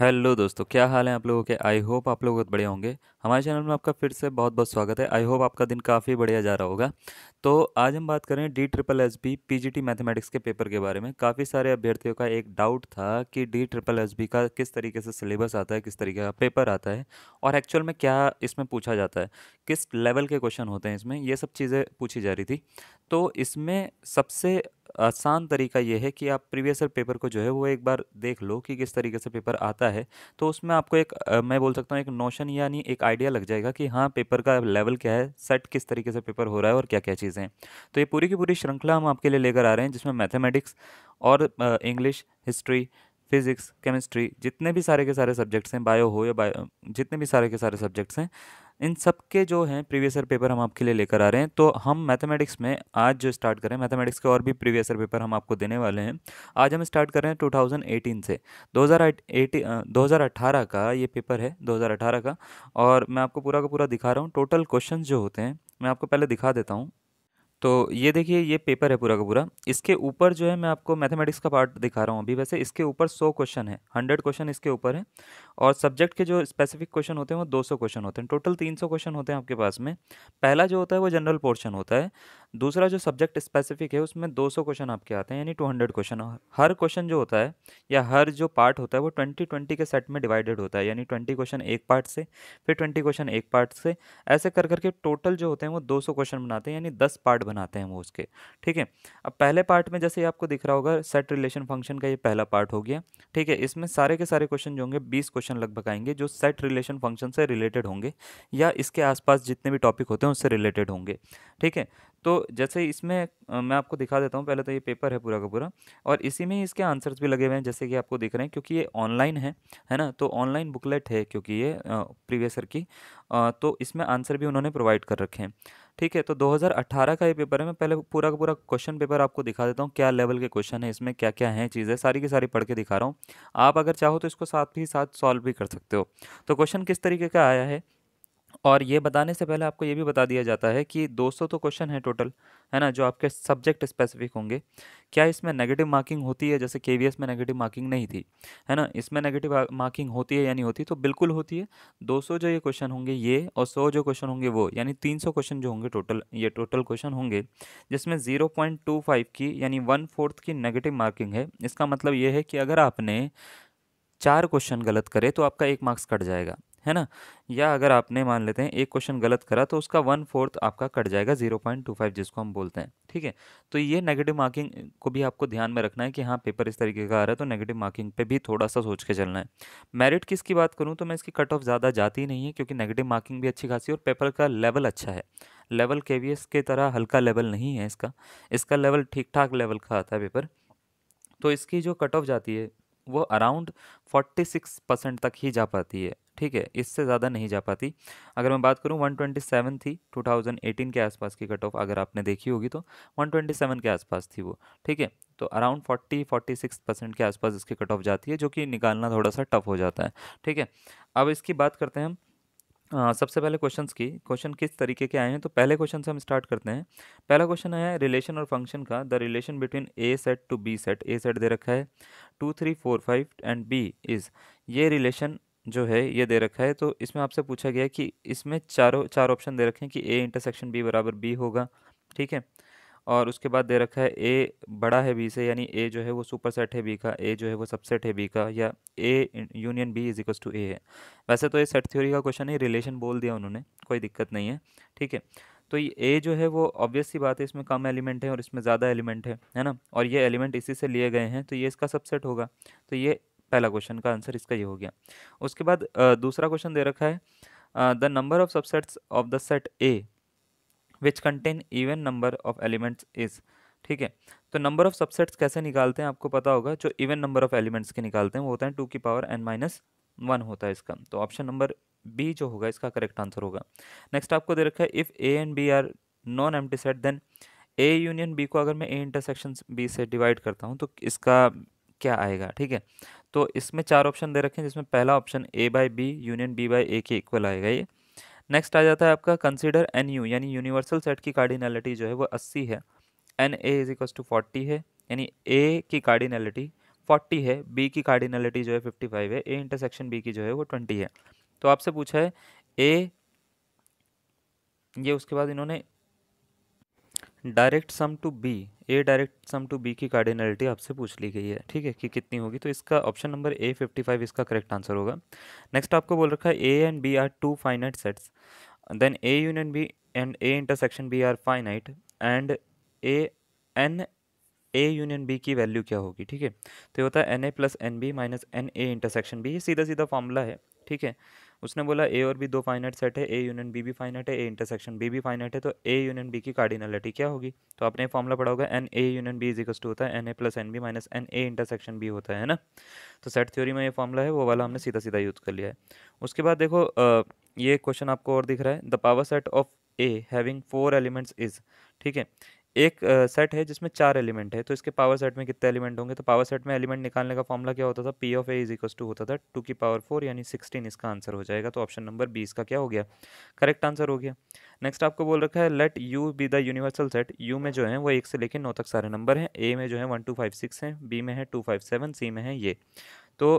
hello दोस्तों क्या हाल है आप लोगों के आई होप आप लोग बहुत बढ़िया होंगे हमारे चैनल में आपका फिर से बहुत बहुत स्वागत है आई होप आपका दिन काफ़ी बढ़िया जा रहा होगा तो आज हम बात करें D triple S B P G T mathematics के पेपर के बारे में काफ़ी सारे अभ्यर्थियों का एक डाउट था कि डी ट्रिपल एस बी का किस तरीके से सिलेबस आता है किस तरीके का पेपर आता है और एक्चुअल में क्या इसमें पूछा जाता है किस लेवल के क्वेश्चन होते हैं इसमें ये सब चीज़ें पूछी जा रही थी तो इसमें सबसे आसान तरीका यह है कि आप प्रीवियस ईयर पेपर को जो है वो एक बार देख लो कि किस तरीके से पेपर आता है तो उसमें आपको एक मैं बोल सकता हूँ एक नोशन यानी एक आइडिया लग जाएगा कि हाँ पेपर का लेवल क्या है सेट किस तरीके से पेपर हो रहा है और क्या क्या चीज़ें हैं तो ये पूरी की पूरी श्रृंखला हम आपके लिए लेकर आ रहे हैं जिसमें मैथमेटिक्स और इंग्लिश हिस्ट्री फिज़िक्स केमिस्ट्री जितने भी सारे के सारे सब्जेक्ट्स हैं बायो हो या बायो जितने भी सारे के सारे सब्जेक्ट्स हैं इन सब के जो हैं प्रीवियस ईयर पेपर हम आपके लिए लेकर आ रहे हैं तो हम मैथमेटिक्स में आज जो स्टार्ट करें मैथमेटिक्स के और भी प्रीवियस ईयर पेपर हम आपको देने वाले हैं आज हम स्टार्ट कर रहे हैं 2018 से 2018 2018 का ये पेपर है 2018 का और मैं आपको पूरा का पूरा दिखा रहा हूँ टोटल क्वेश्चन जो होते हैं मैं आपको पहले दिखा देता हूँ तो ये देखिए ये पेपर है पूरा का पूरा इसके ऊपर जो है मैं आपको मैथमेटिक्स का पार्ट दिखा रहा हूँ अभी वैसे इसके ऊपर सौ क्वेश्चन है हंड्रेड क्वेश्चन इसके ऊपर है और सब्जेक्ट के जो स्पेसिफिक क्वेश्चन होते हैं वो दो सौ क्वेश्चन होते हैं टोटल तीन सौ क्वेश्चन होते हैं आपके पास में पहला जो होता है वो जनरल पोर्शन होता है दूसरा जो सब्जेक्ट स्पेसिफिक है उसमें 200 क्वेश्चन आपके आते हैं यानी 200 क्वेश्चन हर क्वेश्चन जो होता है या हर जो पार्ट होता है वो 20 20 के सेट में डिवाइडेड होता है यानी 20 क्वेश्चन एक पार्ट से फिर 20 क्वेश्चन एक पार्ट से ऐसे कर करके टोटल जो होते हैं वो 200 क्वेश्चन बनाते हैं यानी दस पार्ट बनाते हैं वो उसके ठीक है अब पहले पार्ट में जैसे आपको दिख रहा होगा सेट रिलेशन फंक्शन का ये पहला पार्ट हो गया ठीक है इसमें सारे के सारे क्वेश्चन जो होंगे बीस क्वेश्चन लगभग आएंगे जो सेट रिलेशन फंक्शन से रिलेटेड होंगे या इसके आसपास जितने भी टॉपिक होते हैं उससे रिलेटेड होंगे ठीक है तो जैसे इसमें मैं आपको दिखा देता हूँ पहले तो ये पेपर है पूरा का पूरा और इसी में ही इसके आंसर्स भी लगे हुए हैं जैसे कि आपको दिख रहे हैं क्योंकि ये ऑनलाइन है है ना तो ऑनलाइन बुकलेट है क्योंकि ये प्रीवियसर की तो इसमें आंसर भी उन्होंने प्रोवाइड कर रखे हैं ठीक है तो 2018 का ये पेपर है मैं पहले पूरा का पूरा क्वेश्चन पेपर आपको दिखा देता हूँ क्या लेवल के क्वेश्चन है इसमें क्या क्या हैं चीज़ें सारी की सारी पढ़ के दिखा रहा हूँ आप अगर चाहो तो इसको साथ ही साथ सॉल्व भी कर सकते हो तो क्वेश्चन किस तरीके का आया है और ये बताने से पहले आपको ये भी बता दिया जाता है कि 200 तो क्वेश्चन है टोटल है ना जो आपके सब्जेक्ट स्पेसिफिक होंगे क्या इसमें नेगेटिव मार्किंग होती है जैसे के में नेगेटिव मार्किंग नहीं थी है ना इसमें नेगेटिव मार्किंग होती है या नहीं होती तो बिल्कुल होती है 200 जो ये क्वेश्चन होंगे ये और 100 जो क्वेश्चन होंगे वो यानी 300 क्वेश्चन जो होंगे टोटल ये टोटल क्वेश्चन होंगे जिसमें जीरो की यानी वन फोर्थ की नेगेटिव मार्किंग है इसका मतलब ये है कि अगर आपने चार क्वेश्चन गलत करे तो आपका एक मार्क्स कट जाएगा है ना या अगर आपने मान लेते हैं एक क्वेश्चन गलत करा तो उसका वन फोर्थ आपका कट जाएगा जीरो पॉइंट टू फाइव जिसको हम बोलते हैं ठीक है तो ये नेगेटिव मार्किंग को भी आपको ध्यान में रखना है कि हाँ पेपर इस तरीके का आ रहा है तो नेगेटिव मार्किंग पे भी थोड़ा सा सोच के चलना है मेरिट की इसकी बात करूँ तो मैं इसकी कट ऑफ ज़्यादा जाती नहीं है क्योंकि नेगेटिव मार्किंग भी अच्छी खासी और पेपर का लेवल अच्छा है लेवल के के तरह हल्का लेवल नहीं है इसका इसका लेवल ठीक ठाक लेवल का आता है पेपर तो इसकी जो कट ऑफ जाती है वो अराउंड 46 परसेंट तक ही जा पाती है ठीक है इससे ज़्यादा नहीं जा पाती अगर मैं बात करूँ 127 थी 2018 के आसपास की कट ऑफ अगर आपने देखी होगी तो 127 के आसपास थी वो ठीक है तो अराउंड 40 46 परसेंट के आसपास इसकी कट ऑफ जाती है जो कि निकालना थोड़ा सा टफ हो जाता है ठीक है अब इसकी बात करते हैं हम आ, हाँ, सबसे पहले क्वेश्चंस की क्वेश्चन किस तरीके के आए हैं तो पहले क्वेश्चन से हम स्टार्ट करते हैं पहला क्वेश्चन है रिलेशन और फंक्शन का the relation between A set to B set A set दे रखा है two three four five and B is ये रिलेशन जो है ये दे रखा है तो इसमें आपसे पूछा गया कि इसमें चारों चार ऑप्शन दे रखे हैं कि ए इंटरसेक्शन बी बराबर बी होगा ठीक है और उसके बाद दे रखा है ए बड़ा है बी से यानी ए जो है वो सुपर सेट है बी का ए जो है वो सबसेट है बी का या A union B is equals to A है वैसे तो ये सेट थ्योरी का क्वेश्चन है रिलेशन बोल दिया उन्होंने कोई दिक्कत नहीं है ठीक है तो ये ए जो है वो ऑब्वियस सी बात है इसमें कम एलिमेंट है और इसमें ज़्यादा एलिमेंट है है ना और ये एलिमेंट इसी से लिए गए हैं तो ये इसका सबसेट होगा तो ये पहला क्वेश्चन का आंसर इसका ये हो गया उसके बाद दूसरा क्वेश्चन दे रखा है the number of subsets of the set A which contain even number of elements is ठीक है तो नंबर ऑफ सबसेट्स कैसे निकालते हैं आपको पता होगा जो इवन नंबर ऑफ एलिमेंट्स के निकालते हैं वो होता है टू की पावर एन माइनस वन होता है इसका तो ऑप्शन नंबर बी जो होगा इसका करेक्ट आंसर होगा नेक्स्ट आपको दे रखा है if A and B are non एम set then A union B को अगर मैं ए इंटरसेक्शन बी से डिवाइड करता हूँ तो इसका क्या आएगा ठीक है तो इसमें चार ऑप्शन दे रखे हैं जिसमें पहला option A by B union B by A के इक्वल आएगा ये नेक्स्ट आ जाता है आपका कंसिडर एन यू यानी यूनिवर्सल सेट की कार्डिनलिटी जो है वो अस्सी है N A is equal to forty है यानी ए की कार्डिनलिटी फोर्टी है बी की कार्डिनलिटी जो है फिफ्टी फाइव है ए इंटरसेक्शन बी की जो है वो ट्वेंटी है तो आपसे पूछा है ए ये उसके बाद इन्होंने direct sum to B A direct sum to B की कार्डिनलिटी आपसे पूछ ली गई है ठीक है कि कितनी होगी तो इसका option number A fifty five इसका करेक्ट आंसर होगा नेक्स्ट आपको बोल रखा है A and B are two finite sets then A union B and A intersection B are finite and A N A union B की value क्या होगी ठीक है तो ये होता है N A plus N B minus N A intersection B ये सीधा सीधा फॉर्मूला है ठीक है उसने बोला ए और बी दो फाइनाइट सेट है ए यूनियन बी भी फाइनाइट है ए इंटरसेक्शन बी भी फाइनाइट है तो ए यूनियन बी की कार्डिनलिटी क्या होगी तो आपने फॉर्मला पढ़ा होगा N A union B equals to होता है N A plus N B minus N A intersection B होता है ना तो सेट थ्योरी में ये फॉर्मला है वो वाला हमने सीधा सीधा यूज़ कर लिया है उसके बाद देखो ये क्वेश्चन आपको और दिख रहा है the power set of A having four elements is ठीक है एक सेट है जिसमें चार एलिमेंट है तो इसके पावर सेट में कितने एलिमेंट होंगे तो पावर सेट में एलिमेंट निकालने का फॉर्मला क्या होता था P of A is equal to होता था टू की पावर फोर यानी सिक्सटीन इसका आंसर हो जाएगा तो ऑप्शन नंबर बीस का क्या हो गया करेक्ट आंसर हो गया नेक्स्ट आपको बोल रखा है let U be the universal set U में जो है वो एक से लेकर नौ तक सारे नंबर हैं ए में जो है वन टू फाइव सिक्स हैं बी में है टू फाइव सेवन सी में है ये तो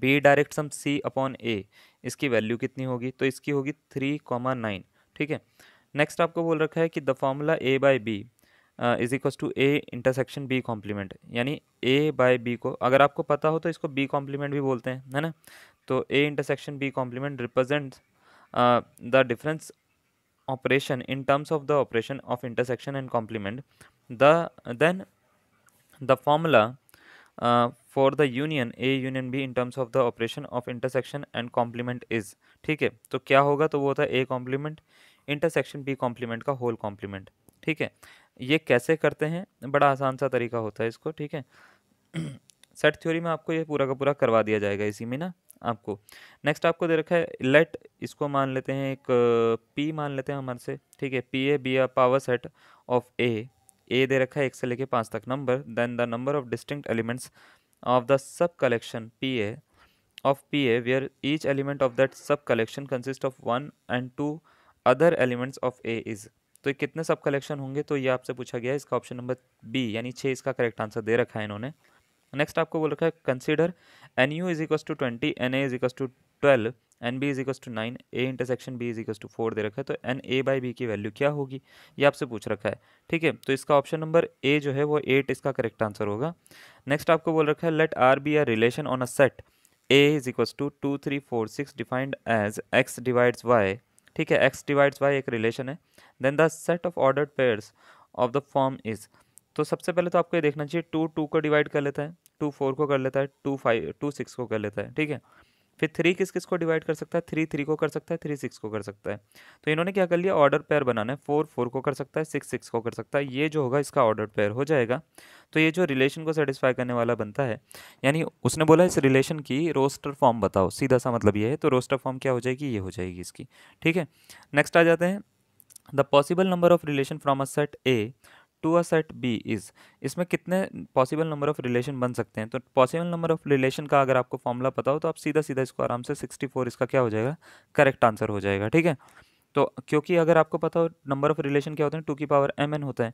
B direct sum C upon A इसकी वैल्यू कितनी होगी तो इसकी होगी थ्री कॉमा नाइन ठीक है नेक्स्ट आपको बोल रखा है कि the formula A by B is equals to A intersection B complement यानी ए बाई बी को अगर आपको पता हो तो इसको बी कॉम्प्लीमेंट भी बोलते हैं है ना तो A intersection B complement represent the difference operation in terms of the operation of intersection and complement the then the formula for the union A union B in terms of the operation of intersection and complement is ठीक है तो क्या होगा तो वो होता है A complement intersection B complement का होल कॉम्प्लीमेंट ठीक है ये कैसे करते हैं बड़ा आसान सा तरीका होता है इसको ठीक है सेट थ्योरी में आपको ये पूरा का पूरा करवा दिया जाएगा इसी में ना आपको नेक्स्ट आपको दे रखा है लेट इसको मान लेते हैं एक पी मान लेते हैं हमारे से ठीक है P A B ah power set of A A दे रखा है एक से लेके पाँच तक number then the number of distinct elements of the sub collection P A of P A where each element of that sub collection consist of one and two other elements of A is तो कितने सब collection होंगे तो ये आपसे पूछा गया है इसका ऑप्शन नंबर बी यानी छः इसका करेक्ट आंसर दे रखा है इन्होंने नेक्स्ट आपको बोल रखा है consider N U is equals to twenty N A is equals to twelve N B is equals to nine A intersection B is equals to four दे रखा है तो एन ए बाई बी की value क्या होगी ये आपसे पूछ रखा है ठीक है तो इसका ऑप्शन नंबर ए जो है वो एट इसका करेक्ट आंसर होगा नेक्स्ट आपको बोल रखा है let R be R relation on a set A is equals to two three four six defined as X divides Y ठीक है एक्स डिवाइड्स बाई एक रिलेशन है then the set of order pairs of the form is तो सबसे पहले तो आपको ये देखना चाहिए टू टू को डिवाइड कर लेता है टू फोर को कर लेता है टू फाइव टू सिक्स को कर लेता है ठीक है फिर थ्री किस किस को डिवाइड कर सकता है थ्री थ्री को कर सकता है थ्री सिक्स को कर सकता है तो इन्होंने क्या कर लिया ऑर्डर पेयर बनाना है फोर फोर को कर सकता है सिक्स सिक्स को कर सकता है ये जो होगा इसका ऑर्डर पेयर हो जाएगा तो ये जो रिलेशन को सेटिस्फाई करने वाला बनता है यानी उसने बोला इस रिलेशन की रोस्टर फॉर्म बताओ सीधा सा मतलब ये है तो रोस्टर फॉर्म क्या हो जाएगी ये हो जाएगी इसकी ठीक है नेक्स्ट आ जाते हैं the possible number of relation from a set A to a set B is इसमें कितने पॉसिबल नंबर ऑफ़ रिलेशन बन सकते हैं तो पॉसिबल नंबर ऑफ़ रिलेशन का अगर आपको फॉर्मूला पता हो तो आप सीधा सीधा इसको आराम से सिक्सटी फोर इसका क्या हो जाएगा करेक्ट आंसर हो जाएगा ठीक है तो क्योंकि अगर आपको पता हो नंबर ऑफ रिलेशन क्या होते हैं टू की पावर एम एन होता है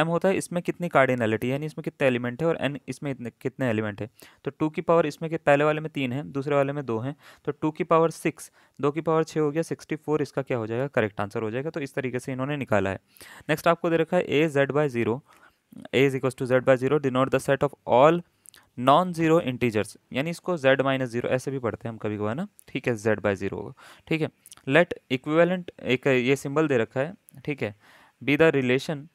एम होता है इसमें कितनी कार्डिनलिटी यानी इसमें कितने एलिमेंट है और एन इसमें इतने कितने एलिमेंट है तो टू की पावर इसमें के पहले वाले में तीन है दूसरे वाले में दो हैं तो टू की पावर सिक्स दो की पावर छः हो गया सिक्सटी फोर इसका क्या हो जाएगा करेक्ट आंसर हो जाएगा तो इस तरीके से इन्होंने निकाला है नेक्स्ट आपको दे रखा है A Z by zero A is equals to Z by zero denote the set of all non zero integers यानी इसको z माइनस जीरो ऐसे भी पढ़ते हैं हम कभी कभार ना ठीक है z बाई ज़ीरो होगा ठीक है लेट इक्विवेलेंट एक ये सिंबल दे रखा है ठीक है B the relation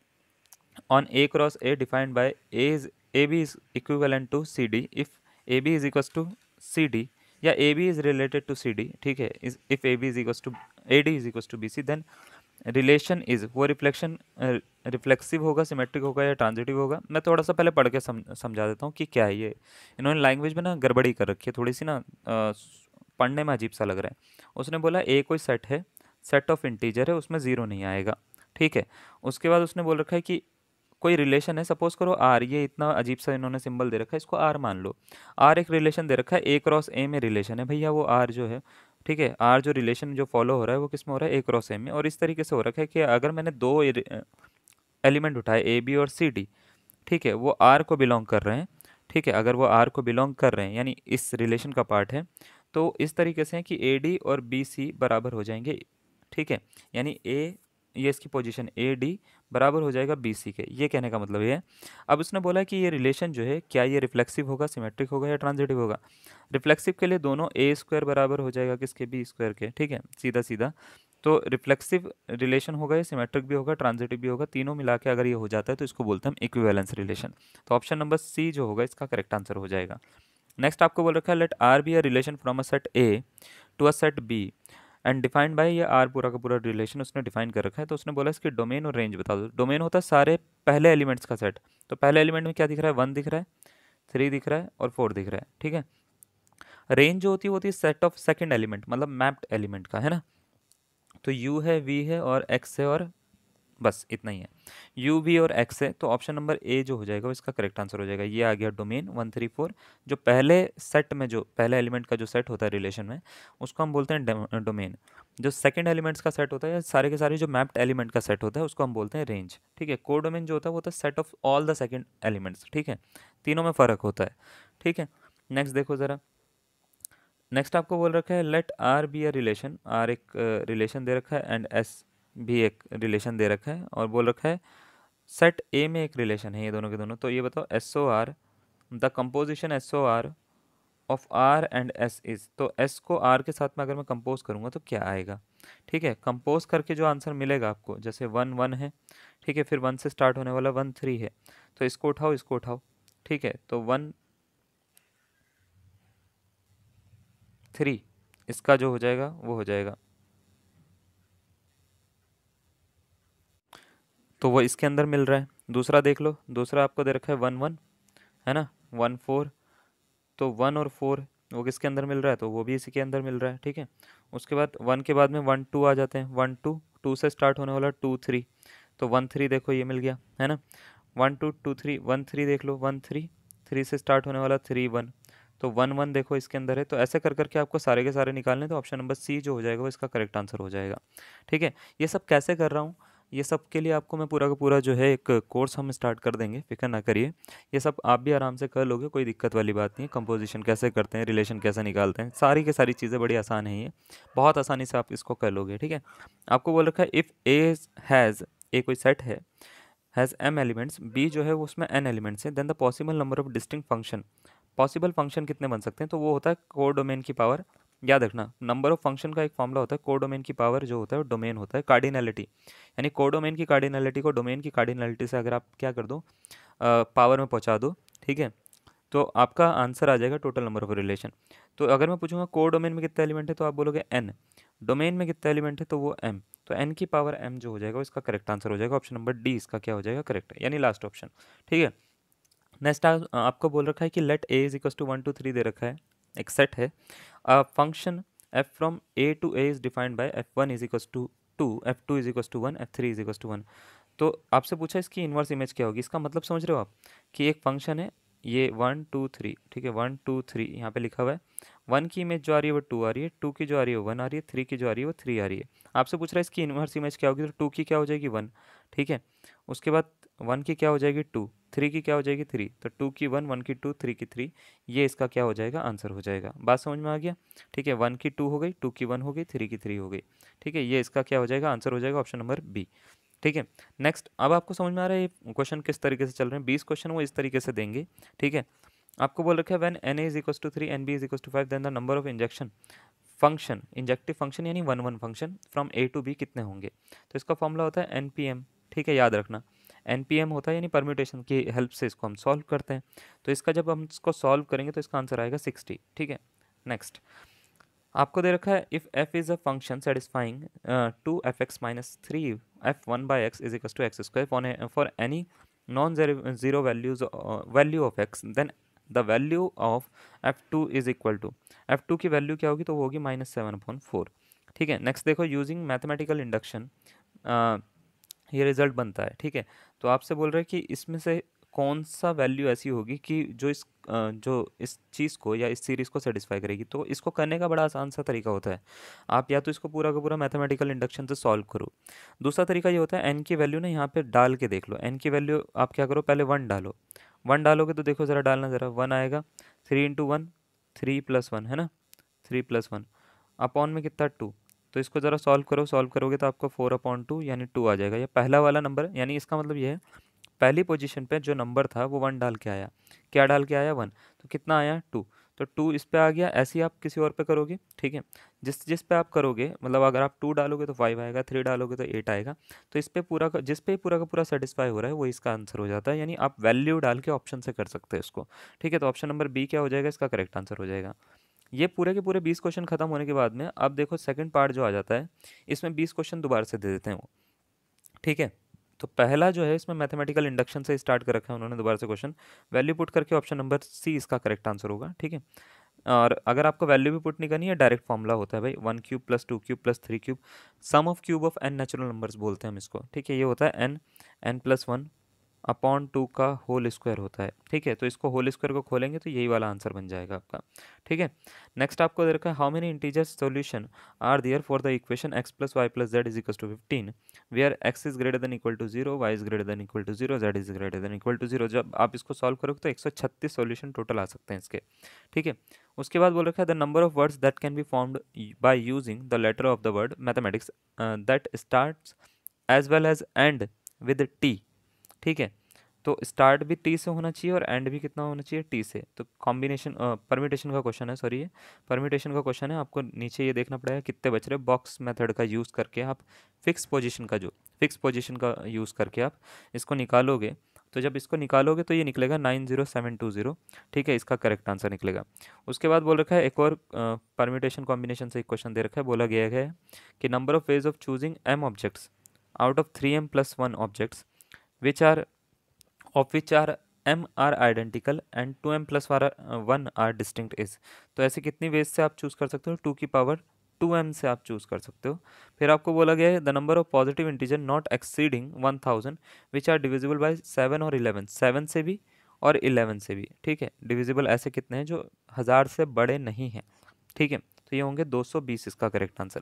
on A cross A defined by A is A B is equivalent to C D if A B is equals to C D या A B is related to C D ठीक है if A B is equals to A D is equal to B C then relation is वो reflection reflexive होगा symmetric होगा या transitive होगा मैं थोड़ा सा पहले पढ़ के समझा देता हूँ कि क्या है ये इन्होंने लैंग्वेज में ना गड़बड़ी कर रखी है थोड़ी सी ना पढ़ने में अजीब सा लग रहा है उसने बोला ए कोई सेट है सेट ऑफ इंटीजर है उसमें ज़ीरो नहीं आएगा ठीक है उसके बाद उसने बोल रखा है कि कोई रिलेशन है सपोज करो आर ये इतना अजीब सा इन्होंने सिंबल दे रखा है इसको आर मान लो आर एक रिलेशन दे रखा है ए क्रॉस ए में रिलेशन है भैया वो आर जो है ठीक है आर जो रिलेशन जो फॉलो हो रहा है वो किस में हो रहा है ए क्रॉस एम में और इस तरीके से हो रखा है कि अगर मैंने दो एलिमेंट उठाए ए बी और सी डी ठीक है वो आर को बिलोंग कर रहे हैं ठीक है अगर वो आर को बिलोंग कर रहे हैं यानी इस रिलेशन का पार्ट है तो इस तरीके से है कि ए डी और बी सी बराबर हो जाएंगे ठीक है यानी ए ये इसकी पोजिशन ए डी बराबर हो जाएगा बी सी के ये कहने का मतलब ये है अब उसने बोला कि ये रिलेशन जो है क्या ये रिफ्लेक्सिव होगा सिमेट्रिक होगा या ट्रांजिटिव होगा रिफ्लेक्सिव के लिए दोनों ए स्क्वायर बराबर हो जाएगा किसके बी स्क्वायर के ठीक है सीधा सीधा तो रिफ्लेक्सिव रिलेशन होगा या सिमेट्रिक भी होगा ट्रांजिटिव भी होगा तीनों मिला के अगर ये हो जाता है तो इसको बोलते हैं इक्विवेलेंस रिलेशन तो ऑप्शन नंबर सी जो होगा इसका करेक्ट आंसर हो जाएगा नेक्स्ट आपको बोल रखा है let R be a relation from a set A to a set B and defined by ये आर पूरा का पूरा रिलेशन उसने डिफाइन कर रखा है तो उसने बोला इसकी डोमेन और रेंज बता दो डोमेन होता है सारे पहले एलिमेंट्स का सेट तो पहले एलिमेंट में क्या दिख रहा है वन दिख रहा है थ्री दिख रहा है और फोर दिख रहा है ठीक है रेंज जो होती है वो होती है सेट ऑफ सेकेंड एलिमेंट मतलब मैप्ड एलिमेंट का है ना तो यू है वी है और एक्स है और बस इतना ही है यू वी और एक्स है तो ऑप्शन नंबर ए जो हो जाएगा इसका करेक्ट आंसर हो जाएगा ये आ गया डोमेन वन थ्री फोर जो पहले सेट में जो पहले एलिमेंट का जो सेट होता है रिलेशन में उसको हम बोलते हैं डोमेन जो सेकंड एलिमेंट्स का सेट होता है या सारे के सारे जो मैप्ड एलिमेंट का सेट होता है उसको हम बोलते हैं रेंज ठीक है को डोमेन जो होता है वो होता है set of all the second elements ठीक है तीनों में फ़र्क होता है ठीक है नेक्स्ट देखो ज़रा नेक्स्ट आपको बोल रखा है let R be a relation R एक रिलेशन uh, दे रखा है एंड एस भी एक रिलेशन दे रखा है और बोल रखा है सेट ए में एक रिलेशन है ये दोनों के दोनों तो ये बताओ S O R the composition S O R of R and S is तो एस को आर के साथ में अगर मैं कंपोज करूँगा तो क्या आएगा ठीक है कंपोज करके जो आंसर मिलेगा आपको जैसे वन वन है ठीक है फिर वन से स्टार्ट होने वाला वन थ्री है तो इसको उठाओ इसको उठाओ ठीक है तो वन थ्री इसका जो हो जाएगा वो हो जाएगा तो वो इसके अंदर मिल रहा है दूसरा देख लो दूसरा आपको दे रखा है वन वन है ना वन फोर तो वन और फोर वो किसके अंदर मिल रहा है तो वो भी इसी के अंदर मिल रहा है ठीक है उसके बाद वन के बाद में वन टू आ जाते हैं वन टू टू से स्टार्ट होने वाला टू थ्री तो वन थ्री देखो ये मिल गया है ना one two two three one three देख लो वन थ्री थ्री से स्टार्ट होने वाला थ्री वन तो वन वन देखो इसके अंदर है तो ऐसे कर करके आपको सारे के सारे निकालने तो ऑप्शन नंबर सी जो हो जाएगा वो इसका करेक्ट आंसर हो जाएगा ठीक है ये सब कैसे कर रहा हूँ ये सब के लिए आपको मैं पूरा का पूरा जो है एक कोर्स हम स्टार्ट कर देंगे फिक्र ना करिए ये सब आप भी आराम से कर लोगे कोई दिक्कत वाली बात नहीं है कंपोजिशन कैसे करते हैं रिलेशन कैसे निकालते हैं सारी की सारी चीज़ें बड़ी आसान है ये बहुत आसानी से आप इसको कर लोगे ठीक है आपको बोल रखा है इफ़ ए हैज़ ए कोई सेट है हैज़ एम एलिमेंट्स बी जो है उसमें एन एलिमेंट्स हैं then the possible number of distinct function possible function कितने बन सकते हैं तो वो होता है कोडोमेन की पावर याद रखना नंबर ऑफ फंक्शन का एक फॉर्मला होता है कोडोमेन की पावर जो होता है डोमेन होता है कार्डिनलिटी यानी कोडोमेन की कार्डिनलिटी को डोमेन की कार्डिनलिटी से अगर आप क्या कर दो पावर में पहुंचा दो ठीक है तो आपका आंसर आ जाएगा टोटल नंबर ऑफ रिलेशन तो अगर मैं पूछूंगा को डोमेन में कितना एलिमेंट है तो आप बोलोगे एन डोमेन में कितना एलिमेंट है तो वो एम तो एन की पावर एम जो हो जाएगा इसका करेक्ट आंसर हो जाएगा ऑप्शन नंबर डी इसका क्या हो जाएगा करेक्ट यानी लास्ट ऑप्शन ठीक है नेक्स्ट आपको बोल रखा है कि let A is equals to one two three दे रखा है एक सेट है function f from A to A is defined by f one is equals to two f two is equals to one f three is equals to one तो आपसे पूछा इसकी inverse image क्या होगी इसका मतलब समझ रहे हो आप कि एक फंक्शन है ये वन टू थ्री ठीक है वन टू थ्री यहाँ पे लिखा हुआ है वन की इमेज जो आ रही है वो टू आ रही है टू की जो आ रही है वो वन आ रही है थ्री की जो आ रही है वो थ्री आ रही है आपसे पूछ रहा है इसकी इन्वर्स इमेज क्या होगी तो टू की क्या हो जाएगी वन ठीक है उसके बाद वन की क्या हो जाएगी टू थ्री की क्या हो जाएगी थ्री तो टू की वन वन की टू थ्री की थ्री ये इसका क्या हो जाएगा आंसर हो जाएगा बात समझ में आ गया ठीक है वन की टू हो गई टू की वन हो गई थ्री की थ्री हो गई ठीक है ये इसका क्या हो जाएगा आंसर हो जाएगा ऑप्शन नंबर बी ठीक है नेक्स्ट अब आपको समझ में आ रहा है ये क्वेश्चन किस तरीके से चल रहे हैं बीस क्वेश्चन वो इस तरीके से देंगे ठीक है आपको बोल रखा है when n A is equal to three n B is equal to five then the number of injection function injective function यानी one one function from A to B कितने होंगे तो इसका फॉर्मूला होता है एन पी एम ठीक है याद रखना एन होता है यानी परम्यूटेशन की हेल्प से इसको हम सॉल्व करते हैं तो इसका जब हम इसको सॉल्व करेंगे तो इसका आंसर आएगा सिक्सटी ठीक है नेक्स्ट आपको दे रखा है if f is a function satisfying two f x minus three f one by x is equals to x square for any non zero values value of x then the value of f two is equal to f two की value क्या होगी तो वो होगी minus seven upon four ठीक है next देखो using mathematical induction ये रिज़ल्ट बनता है ठीक है तो आपसे बोल रहे हैं कि इसमें से कौन सा वैल्यू ऐसी होगी कि जो इस जो इस चीज़ को या इस सीरीज़ को सेटिस्फाई करेगी तो इसको करने का बड़ा आसान सा तरीका होता है आप या तो इसको पूरा का पूरा मैथमेटिकल इंडक्शन से सॉल्व करो दूसरा तरीका ये होता है एन की वैल्यू ना यहाँ पे डाल के देख लो एन की वैल्यू आप क्या करो पहले वन डालो वन डालोगे तो देखो ज़रा डालना ज़रा वन आएगा three into one three plus one है ना थ्री प्लस वन अपॉन में कितना टू तो इसको ज़रा सॉल्व करो सॉल्व करोगे तो आपको फोर अपॉन टू यानी टू आ जाएगा या पहला वाला नंबर यानी इसका मतलब ये है पहली पोजीशन पे जो नंबर था वो वन डाल के आया क्या डाल के आया वन तो कितना आया टू तो टू इस पर आ गया ऐसे ही आप किसी और पे करोगे ठीक है जिस जिस पे आप करोगे मतलब अगर आप टू डालोगे तो फाइव आएगा थ्री डालोगे तो एट आएगा तो इस पे पूरा जिस पे पूरा का पूरा सेटिस्फाई हो रहा है वो इसका आंसर हो जाता है यानी आप वैल्यू डाल के ऑप्शन से कर सकते हैं इसको ठीक है तो ऑप्शन नंबर बी क्या हो जाएगा इसका करेक्ट आंसर हो जाएगा ये पूरे के पूरे बीस क्वेश्चन खत्म होने के बाद में अब देखो सेकंड पार्ट जो आ जाता है इसमें बीस क्वेश्चन दोबारा से दे देते हैं वो ठीक है तो पहला जो है इसमें मैथमेटिकल इंडक्शन से स्टार्ट कर रखा है उन्होंने दोबारा से क्वेश्चन वैल्यू पुट करके ऑप्शन नंबर सी इसका करेक्ट आंसर होगा ठीक है और अगर आपको वैल्यू भी पुट नहीं करनी है डायरेक्ट फॉर्मूला होता है भाई one cube plus two cube plus three cube sum of cube of n natural numbers बोलते हैं हम इसको ठीक है ये होता है n n plus one upon two का होल स्क्वायर होता है ठीक है तो इसको होल स्क्वायर को खोलेंगे तो यही वाला आंसर बन जाएगा आपका ठीक है नेक्स्ट आपको दे रखा है how many integers solution are there for the equation x plus y plus z is equal to fifteen are x is greater than equal to zero y is greater than equal to zero z is greater than equal to zero जब आप इसको solve करोगे तो एक सौ छत्तीस solution total आ सकते हैं इसके ठीक है उसके बाद बोल रखा है the number of words that can be formed by using the letter of the word mathematics that start as well as end with T ठीक है तो स्टार्ट भी टी से होना चाहिए और एंड भी कितना होना चाहिए टी से तो कॉम्बिनेशन परमिटेशन का क्वेश्चन है सॉरी ये परमिटेशन का क्वेश्चन है आपको नीचे ये देखना पड़ेगा कितने बच रहे बॉक्स मेथड का यूज़ करके आप फिक्स पोजीशन का जो फिक्स पोजीशन का यूज़ करके आप इसको निकालोगे तो जब इसको निकालोगे तो ये निकलेगा nine zero seven two zero ठीक है इसका करेक्ट आंसर निकलेगा उसके बाद बोल रखा है एक और परमिटेशन कॉम्बिनेशन से एक क्वेश्चन दे रखा है बोला गया है कि number of ways of choosing m objects out of three m plus one objects which are of which are m are identical and two m plus one are distinct is तो ऐसे कितनी वेज से आप choose कर सकते हो to की power to M से आप चूज़ कर सकते हो फिर आपको बोला गया है the number of positive integer not exceeding one thousand which are divisible by seven और इलेवन सेवन से भी और इलेवन से भी ठीक है डिविजिबल ऐसे कितने हैं जो हज़ार से बड़े नहीं हैं ठीक है तो ये होंगे दो सौ बीस इसका करेक्ट आंसर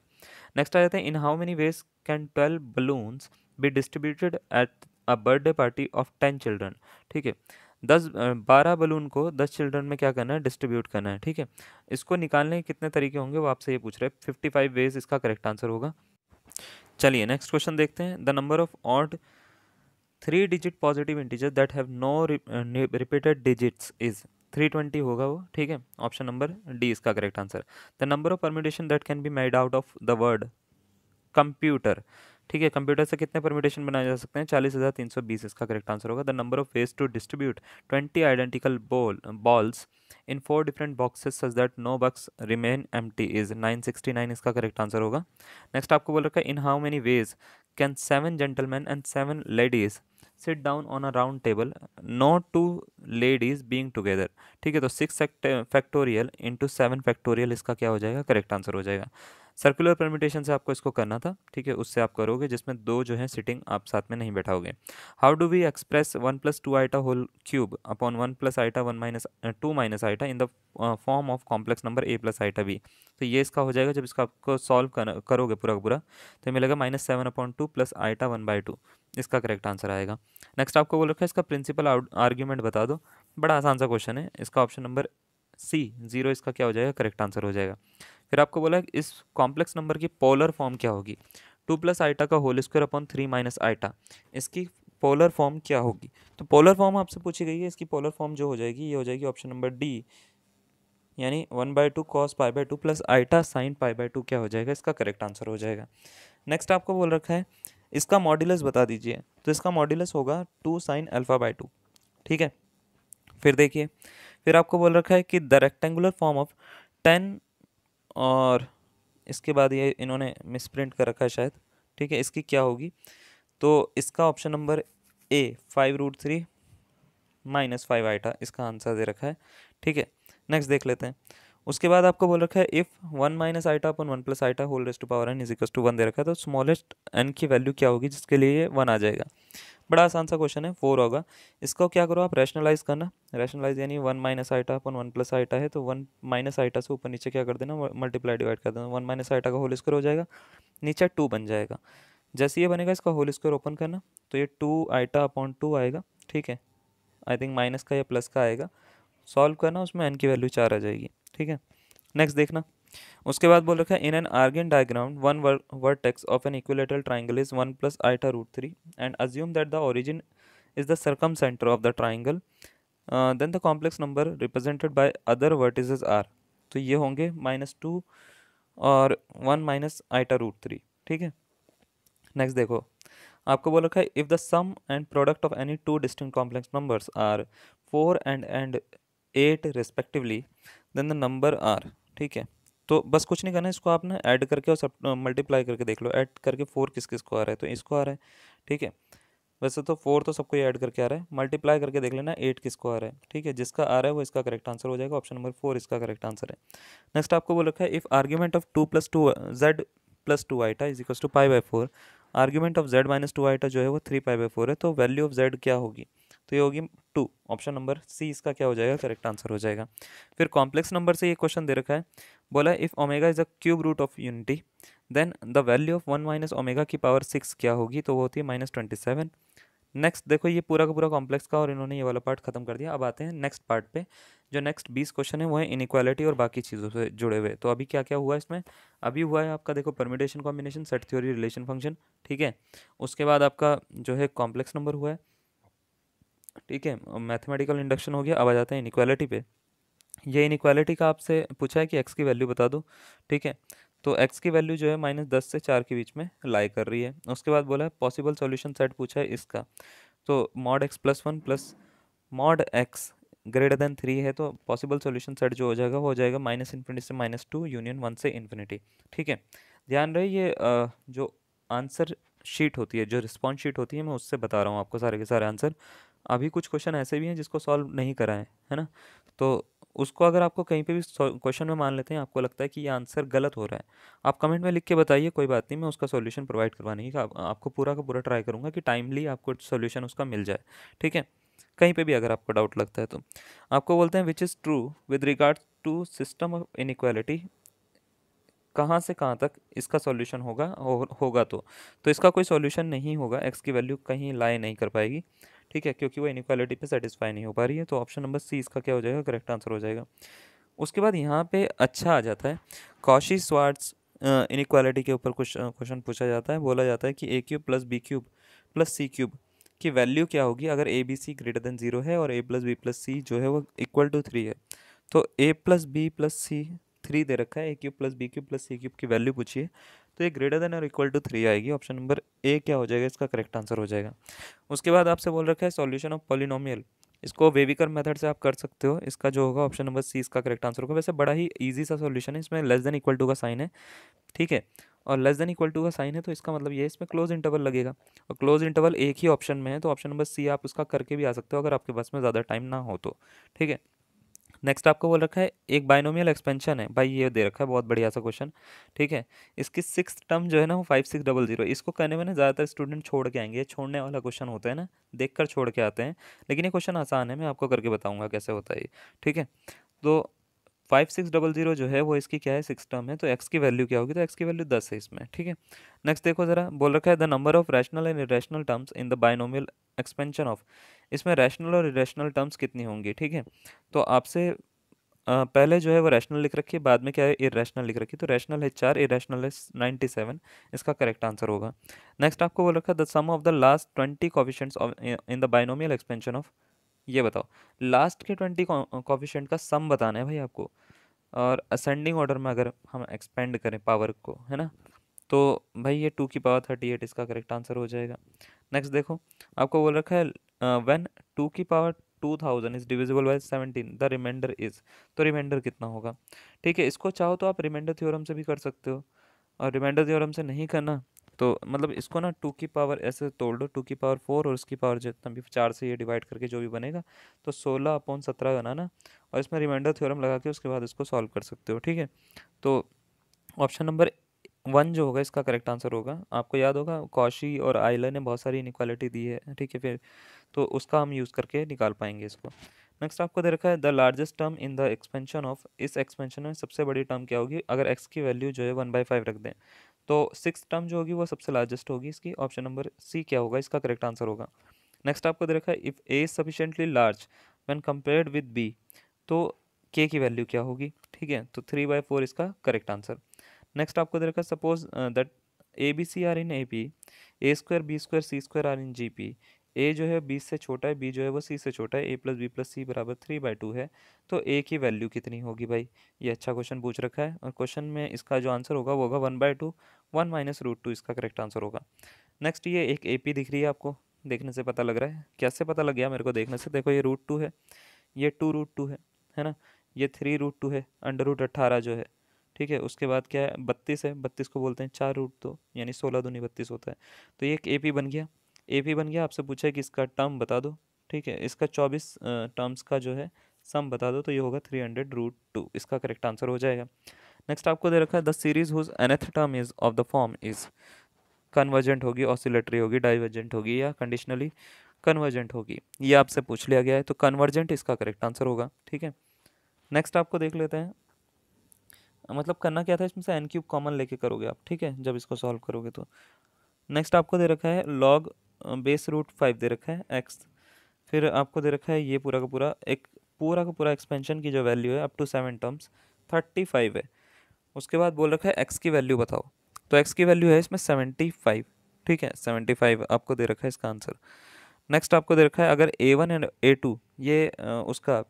नेक्स्ट आ जाते हैं in how many ways can twelve balloons be distributed at a birthday party of ten children ठीक है दस बारह बलून को दस चिल्ड्रन में क्या करना है डिस्ट्रीब्यूट करना है ठीक है इसको निकालने के कितने तरीके होंगे वो आपसे ये पूछ रहे हैं फिफ्टी फाइव वेज इसका करेक्ट आंसर होगा चलिए नेक्स्ट क्वेश्चन देखते हैं the number of odd three digit positive integer that have no repeated digits is three twenty होगा वो ठीक है ऑप्शन नंबर डी इसका correct answer the number of permutation that can be made out of the word computer ठीक है computer से कितने permutation बनाए जा सकते हैं चालीस हज़ार तीन सौ बीस इसका करेक्ट आंसर होगा the number of ways to distribute twenty identical ball balls in four different boxes such that no box remain empty is nine sixty nine इसका करेक्ट आंसर होगा नेक्स्ट आपको बोल रखा है in how many ways can seven gentleman and seven ladies sit down on a round table no two ladies being together ठीक है तो six factorial into seven factorial इसका क्या हो जाएगा करेक्ट आंसर हो जाएगा सर्कुलर परमिटेशन से आपको इसको करना था ठीक है उससे आप करोगे जिसमें दो जो है सिटिंग आप साथ में नहीं बैठाओगे how do we express one plus two iota whole cube upon one plus iota one minus two minus iota in the form of complex number a plus iota b तो ये इसका हो जाएगा जब इसका आपको सॉल्व करोगे पूरा का पूरा तो मिलेगा minus seven upon two plus iota one by two इसका करेक्ट आंसर आएगा नेक्स्ट आपको बोल रखा है इसका प्रिंसिपल आर्ग्यूमेंट बता दो बड़ा आसान सा क्वेश्चन है इसका ऑप्शन नंबर सी जीरो इसका क्या हो जाएगा करेक्ट आंसर हो जाएगा फिर आपको बोला है इस कॉम्प्लेक्स नंबर की पोलर फॉर्म क्या होगी टू प्लस आइटा का whole square upon three minus iota इसकी पोलर फॉर्म क्या होगी तो पोलर फॉर्म आपसे पूछी गई है इसकी पोलर फॉर्म जो हो जाएगी ये हो जाएगी ऑप्शन नंबर डी यानी one by two cos pi by two plus iota sine pi by two क्या हो जाएगा इसका करेक्ट आंसर हो जाएगा नेक्स्ट आपको बोल रखा है इसका मॉड्यूलस बता दीजिए तो इसका मॉड्यूलस होगा two sine alpha by two ठीक है फिर देखिए फिर आपको बोल रखा है कि the rectangular form of ten और इसके बाद ये इन्होंने मिसप्रिंट कर रखा है शायद ठीक है इसकी क्या होगी तो इसका option number A five root three minus five iota इसका आंसर दे रखा है ठीक है नेक्स्ट देख लेते हैं उसके बाद आपको बोल रखा है if one minus iota upon one plus iota whole raised to power n equals to one दे रखा है तो स्मॉलेस्ट एन की वैल्यू क्या होगी जिसके लिए ये वन आ जाएगा बड़ा आसान सा क्वेश्चन है फोर होगा इसको क्या करो आप रैशनलाइज करना रैशनलाइज यानी one minus iota upon one plus iota है तो वन माइनस आइटा से ऊपर नीचे क्या कर देना मल्टीप्लाई डिवाइड कर देना वन माइनस आइटा का होल स्क्वायर हो जाएगा नीचे टू बन जाएगा जैसे ये बनेगा इसका होल स्क्वायर ओपन करना तो ये टू आइटा अपॉन टू आएगा ठीक है आई थिंक माइनस का या प्लस का आएगा सॉल्व करना उसमें एन की वैल्यू चार आ जाएगी ठीक है नेक्स्ट देखना उसके बाद बोल रखा है in an Argand diagram one vertex of an equilateral triangle is one plus iota root three and assume that the origin the circumcentre of the triangle then the complex number represented by other वर्ट vertices are तो ये होंगे minus two और one minus iota root three ठीक है next देखो आपको बोल रखा है if the sum and product of any two distinct complex numbers are four and and eight respectively then the number are ठीक है तो बस कुछ नहीं करना इसको आपने ऐड करके और सब मल्टीप्लाई करके देख लो ऐड करके फोर किस किस को आ रहा है तो इसको आ रहा है ठीक है वैसे तो फोर तो सबको ऐड करके आ रहा है मल्टीप्लाई करके देख लेना एट किसको आ रहा है ठीक है जिसका आ रहा है वो इसका करेक्ट आंसर हो जाएगा ऑप्शन नंबर फोर इसका करेक्ट आंसर है नेक्स्ट आपको बोल रखा है if argument of two plus two z plus two iota is equal to pi by four argument of z minus two iota जो है वो थ्री पाई बाई फोर है तो वैल्यू ऑफ जेड क्या होगी तो ये होगी टू ऑप्शन नंबर सी इसका क्या हो जाएगा करेक्ट आंसर हो जाएगा फिर कॉम्प्लेक्स नंबर से ये क्वेश्चन दे रखा है बोला if omega is a cube root of unity then the value of one minus omega की पावर सिक्स क्या होगी तो वो होती है माइनस ट्वेंटी सेवन नेक्स्ट देखो ये पूरा का पूरा कॉम्प्लेक्स का और इन्होंने ये वाला पार्ट खत्म कर दिया अब आते हैं नेक्स्ट पार्ट पे जो नेक्स्ट बीस क्वेश्चन है वो है इनक्वालिटी और बाकी चीज़ों से जुड़े हुए तो अभी क्या क्या हुआ इसमें अभी हुआ है आपका देखो permutation combination set theory relation function ठीक है उसके बाद आपका जो है कॉम्प्लेक्स नंबर हुआ है ठीक है मैथमेटिकल इंडक्शन हो गया अब आ जाते हैं इनक्वालिटी पे ये इनक्वालिटी का आपसे पूछा है कि एक्स की वैल्यू बता दो ठीक है तो एक्स की वैल्यू जो है माइनस दस से चार के बीच में लाई कर रही है उसके बाद बोला है पॉसिबल सॉल्यूशन सेट पूछा है इसका तो mod x plus one plus mod x greater than three है तो पॉसिबल सॉल्यूशन सेट जो हो जाएगा वो हो जाएगा माइनस इन्फिनिटी से माइनस टू यूनियन वन से इन्फिनिटी ठीक है ध्यान रहे ये जो आंसर शीट होती है जो रिस्पॉन्स शीट होती है मैं उससे बता रहा हूँ आपको सारे के सारे आंसर अभी कुछ क्वेश्चन ऐसे भी हैं जिसको सॉल्व नहीं कराएं है ना तो उसको अगर आपको कहीं पे भी क्वेश्चन में मान लेते हैं आपको लगता है कि ये आंसर गलत हो रहा है आप कमेंट में लिख के बताइए कोई बात नहीं मैं उसका सॉल्यूशन प्रोवाइड करवाने की आप, आपको पूरा का पूरा ट्राई करूँगा कि टाइमली आपको सोल्यूशन उसका मिल जाए ठीक है कहीं पर भी अगर आपको डाउट लगता है तो आपको बोलते हैं which is true with regard to system of inequality कहाँ से कहाँ तक इसका सॉल्यूशन होगा हो, होगा तो तो इसका कोई सॉल्यूशन नहीं होगा एक्स की वैल्यू कहीं लाए नहीं कर पाएगी ठीक है क्योंकि वो इनक्वालिटी पे सेटिस्फाई नहीं हो पा रही है तो ऑप्शन नंबर सी इसका क्या हो जाएगा करेक्ट आंसर हो जाएगा उसके बाद यहाँ पे अच्छा आ जाता है कौशी स्वार्ट्स इनक्वालिटी के ऊपर कुछ क्वेश्चन पूछा जाता है बोला जाता है कि a cube plus b cube plus c cube की वैल्यू क्या होगी अगर a B c greater than zero है और a plus b plus c जो है वो इक्वल टू थ्री है तो a plus b plus c three दे रखा है a cube plus b cube plus c cube की वैल्यू पूछिए तो ये ग्रेटर देन और इक्वल टू थ्री आएगी ऑप्शन नंबर ए क्या हो जाएगा इसका करेक्ट आंसर हो जाएगा उसके बाद आपसे बोल रखा है सॉल्यूशन ऑफ पॉलिनोमियल इसको वेविकर मेथड से आप कर सकते हो इसका जो होगा ऑप्शन नंबर सी इसका करेक्ट आंसर होगा वैसे बड़ा ही ईजी सा सोल्यूशन है इसमें लेस देन इक्वल टू का साइन है ठीक है और लेस देन इक्वल टू का साइन है तो इसका मतलब ये इसमें क्लोज इंटरवल लगेगा और क्लोज इंटरवल एक ही ऑप्शन में है तो ऑप्शन नंबर सी आप उसका करके भी आ सकते हो अगर आपके पास में ज़्यादा टाइम ना हो तो ठीक है नेक्स्ट आपको बोल रखा है एक बाइनोमियल एक्सपेंशन है भाई ये दे रखा है बहुत बढ़िया सा क्वेश्चन ठीक है इसकी सिक्स टर्म जो है ना वो फाइव सिक्स डबल जीरो इसको करने में ना ज़्यादातर स्टूडेंट छोड़ के आएंगे छोड़ने वाला क्वेश्चन होता है ना देख कर छोड़ के आते हैं लेकिन ये क्वेश्चन आसान है मैं आपको करके बताऊँगा कैसे होता है ठीक है तो फाइव सिक्स डबल जीरो जो है वो इसकी क्या है सिक्स टर्म है तो एक्स की वैल्यू क्या होगी तो एक्स की वैल्यू दस है इसमें ठीक है नेक्स्ट देखो ज़रा बोल रखा है the number of rational and irrational terms in the binomial expansion of इसमें रैशनल और इरेशनल टर्म्स कितनी होंगी ठीक है तो आपसे पहले जो है वो रैशनल लिख रखी है बाद में क्या है इरेशनल लिख रखी है तो रैशनल है चार इरेशनल है नाइन्टी सेवन इसका करेक्ट आंसर होगा नेक्स्ट आपको बोल रखा the sum of the last twenty coefficients in the binomial expansion of ये बताओ लास्ट के ट्वेंटी कॉफिशेंट का सम बताना है भाई आपको और असेंडिंग ऑर्डर में अगर हम एक्सपेंड करें पावर को है ना तो भाई ये टू की पावर थर्टी एट इसका करेक्ट आंसर हो जाएगा नेक्स्ट देखो आपको बोल रखा है व्हेन टू की power two thousand is divisible by seventeen the remainder is तो रिमाइंडर कितना होगा ठीक है इसको चाहो तो आप रिमाइंडर थ्योरम से भी कर सकते हो और रिमाइंडर थ्योरम से नहीं करना तो मतलब इसको ना टू की पावर ऐसे तोड़ दो टू की पावर फोर और उसकी पावर जितना भी चार से ये डिवाइड करके जो भी बनेगा तो सोलह अपॉन सत्रह ना और इसमें रिमाइंडर थ्योरम लगा के उसके बाद इसको सॉल्व कर सकते हो ठीक है तो ऑप्शन नंबर वन जो होगा इसका करेक्ट आंसर होगा आपको याद होगा कौशी और आयलर ने बहुत सारी इनक्वालिटी दी है ठीक है फिर तो उसका हम यूज़ करके निकाल पाएंगे इसको नेक्स्ट आपको दे रखा है the largest term in the expansion of इस एक्सपेंशन में सबसे बड़ी टर्म क्या होगी अगर एक्स की वैल्यू जो है वन बाई फाइव रख दें तो सिक्स टर्म जो होगी वो सबसे लार्जेस्ट होगी इसकी ऑप्शन नंबर सी क्या होगा इसका करेक्ट आंसर होगा नेक्स्ट आपको दे रखा है if a is sufficiently large when compared with b तो के की वैल्यू क्या होगी ठीक है तो थ्री बाई फोर इसका करेक्ट आंसर नेक्स्ट आपको दे रखा suppose that a B c are in a p a square b square c square are in g p a जो है बी से छोटा है बी जो है वो सी से छोटा है a plus b plus c बराबर थ्री बाई टू है तो ए की वैल्यू कितनी होगी भाई ये अच्छा क्वेश्चन पूछ रखा है और क्वेश्चन में इसका जो आंसर होगा वो होगा one by two one minus root two इसका करेक्ट आंसर होगा नेक्स्ट ये एक ए पी दिख रही है आपको देखने से पता लग रहा है कैसे पता लग गया मेरे को देखने से देखो ये रूट टू है ये टू रूट टू है है ना ये थ्री रूट टू है अंडर रूट अट्ठारह जो है ठीक है उसके बाद क्या है बत्तीस है बत्तीस को बोलते हैं चार रूट दो यानी सोलह दूनी बत्तीस होता है तो ये एक ए पी बन गया ए पी बन गया आपसे पूछा है कि इसका टर्म बता दो ठीक है इसका चौबीस टर्म्स का जो है सम बता दो तो ये होगा थ्री हंड्रेड रूट टू इसका करेक्ट आंसर हो जाएगा नेक्स्ट आपको दे रखा है the series whose nth term is of the form is convergent होगी ऑसिलेटरी होगी डाइवर्जेंट होगी या कंडीशनली कन्वर्जेंट होगी ये आपसे पूछ लिया गया है तो कन्वर्जेंट इसका करेक्ट आंसर होगा ठीक है नेक्स्ट आपको देख लेते हैं मतलब करना क्या था इसमें से एन क्यूब कॉमन लेके करोगे आप ठीक है जब इसको सॉल्व करोगे तो नेक्स्ट आपको दे रखा है लॉग बेस रूट फाइव दे रखा है एक्स फिर आपको दे रखा है ये पूरा का पूरा एक पूरा का पूरा एक्सपेंशन की जो वैल्यू है up to seven terms thirty five है उसके बाद बोल रखा है एक्स की वैल्यू बताओ तो एक्स की वैल्यू है इसमें सेवेंटी फाइव ठीक है सेवेंटी फाइव आपको दे रखा है इसका आंसर नेक्स्ट आपको दे रखा है अगर a one and a two ये उसका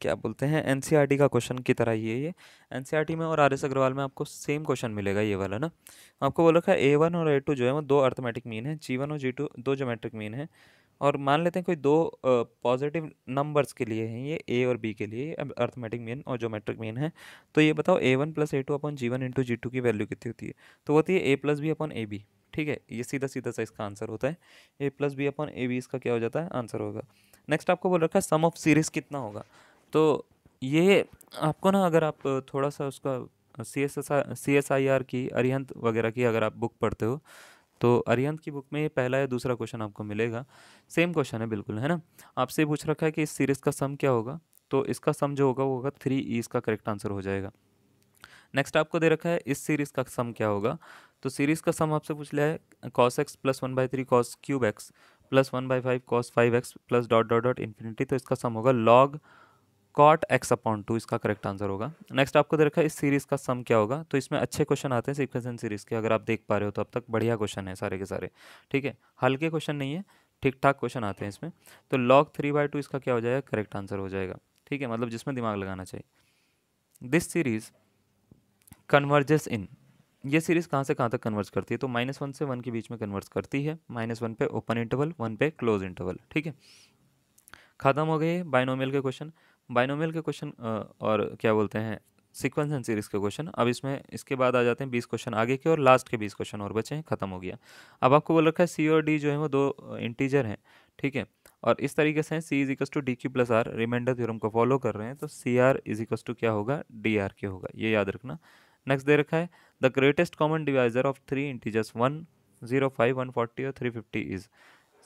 क्या बोलते हैं एन e का क्वेश्चन की तरह ये ये एन e में और आर एस अग्रवाल में आपको सेम क्वेश्चन मिलेगा ये वाला ना आपको बोला रखा है ए वन और ए टू जो है वो दो अर्थमेटिक मीन है जी वन और जी टू दो जोमेट्रिक मीन है और मान लेते हैं कोई दो पॉजिटिव नंबर्स के लिए हैं ये ए और बी के लिए अर्थमेटिक मीन और जोमेट्रिक मीन है तो ये बताओ a one plus a two upon g one into g two की वैल्यू कितनी होती है तो होती है a plus b upon a b ठीक है ये सीधा सीधा सा इसका आंसर होता है a plus b upon a b इसका क्या हो जाता है आंसर होगा नेक्स्ट आपको बोल रखा है सम ऑफ सीरीज़ कितना होगा तो ये आपको ना अगर आप थोड़ा सा उसका C S C S I R की अरिहंत वगैरह की अगर आप बुक पढ़ते हो तो अरिहंत की बुक में ये पहला या दूसरा क्वेश्चन आपको मिलेगा सेम क्वेश्चन है बिल्कुल है ना आपसे पूछ रखा है कि इस सीरीज़ का सम क्या होगा तो इसका सम जो होगा वो होगा थ्री ई इसका करेक्ट आंसर हो जाएगा नेक्स्ट आपको दे रखा है इस सीरीज़ का सम क्या होगा तो सीरीज़ का सम आपसे पूछ लिया है cos x plus one by three cos cube x plus one by five cos five x plus dot dot dot infinity तो इसका सम होगा log cot x upon two इसका करेक्ट आंसर होगा नेक्स्ट आपको दे रखा है इस सीरीज़ का सम क्या होगा तो इसमें अच्छे क्वेश्चन आते हैं सिक्वेंसन सीरीज़ के अगर आप देख पा रहे हो तो अब तक बढ़िया क्वेश्चन है सारे के सारे ठीक है हल्के क्वेश्चन नहीं है ठीक ठाक क्वेश्चन आते हैं इसमें तो लॉग थ्री बाई टू इसका क्या हो जाएगा करेक्ट आंसर हो जाएगा ठीक है मतलब जिसमें दिमाग लगाना चाहिए दिस सीरीज़ कन्वर्जेस इन ये सीरीज़ कहाँ से कहाँ तक कन्वर्स करती है तो माइनस वन से वन के बीच में कन्वर्स करती है माइनस वन पे ओपन इंटरवल वन पे क्लोज इंटरवल ठीक है ख़त्म हो गए बाइनोमियल के क्वेश्चन बाइनोमियल के क्वेश्चन और क्या बोलते हैं सीक्वेंस एंड सीरीज के क्वेश्चन अब इसमें इसके बाद आ जाते हैं बीस क्वेश्चन आगे के और लास्ट के बीस क्वेश्चन और बचे हैं खत्म हो गया अब आपको बोल रखा है सी और डी जो है वो दो इंटीजर हैं ठीक है और इस तरीके से c is equals to d q plus r remainder theorem को फॉलो कर रहे हैं तो c r is equals to क्या होगा डी आर के होगा ये याद रखना नेक्स्ट दे रखा है the greatest common divisor of three integers one zero five one forty और थ्री फिफ्टी इज़